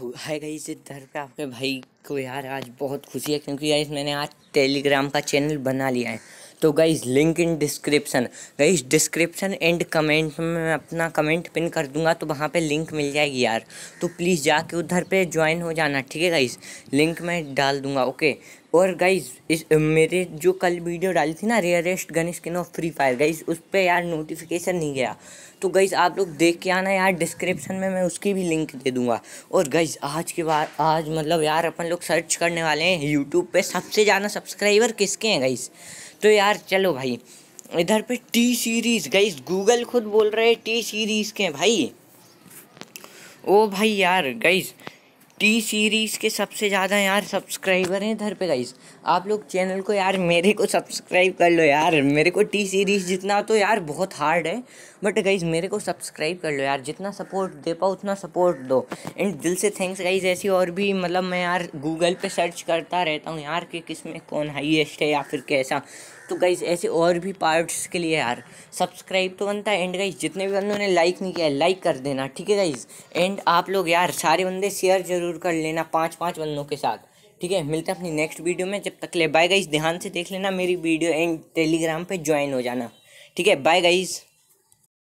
तो है गई गाइस इधर पे आपके भाई को यार आज बहुत खुशी है क्योंकि यार मैंने आज टेलीग्राम का चैनल बना लिया है तो guys link in description guys description and comment में मैं अपना कमेंट पिन कर दूंगा तो वहाँ पे लिंक मिल जाएगी यार तो प्लीज़ जाके उधर पे ज्वाइन हो जाना ठीक है गाइज लिंक मैं डाल दूंगा ओके और गाइज इस मेरे जो कल वीडियो डाली थी ना rarest gun skin of free fire guys उस पर यार नोटिफिकेशन नहीं गया तो गाइज आप लोग देख के आना यार डिस्क्रिप्शन में मैं उसकी भी लिंक दे दूंगा और गाइज आज के बाद आज मतलब यार अपन लोग सर्च करने वाले हैं यूट्यूब पे सबसे ज़्यादा सब्सक्राइबर किसके हैं गाइज तो यार चलो भाई इधर पे टी सीरीज़ गई गूगल खुद बोल रहे टी सीरीज़ के भाई ओ भाई यार गई टी सीरीज़ के सबसे ज़्यादा यार सब्सक्राइबर हैं इधर पे गाइस आप लोग चैनल को यार मेरे को सब्सक्राइब कर लो यार मेरे को टी सीरीज़ जितना तो यार बहुत हार्ड है बट गाइस मेरे को सब्सक्राइब कर लो यार जितना सपोर्ट दे पाओ उतना सपोर्ट दो एंड दिल से थैंक्स गाइस ऐसी और भी मतलब मैं यार गूगल पे सर्च करता रहता हूँ यार कि किस में कौन हाइएस्ट है या फिर कैसा तो गाइज ऐसे और भी पार्ट्स के लिए यार सब्सक्राइब तो बनता है एंड गाइज जितने भी बंदों ने लाइक नहीं किया है लाइक कर देना ठीक है गाइज एंड आप लोग यार सारे बंदे शेयर जरूर ज़रूर कर लेना पाँच पाँच बंदों के साथ ठीक है मिलते हैं अपनी नेक्स्ट वीडियो में जब तक ले बाय गाइज ध्यान से देख लेना मेरी वीडियो एंड टेलीग्राम पर ज्वाइन हो जाना ठीक है बाय गाइस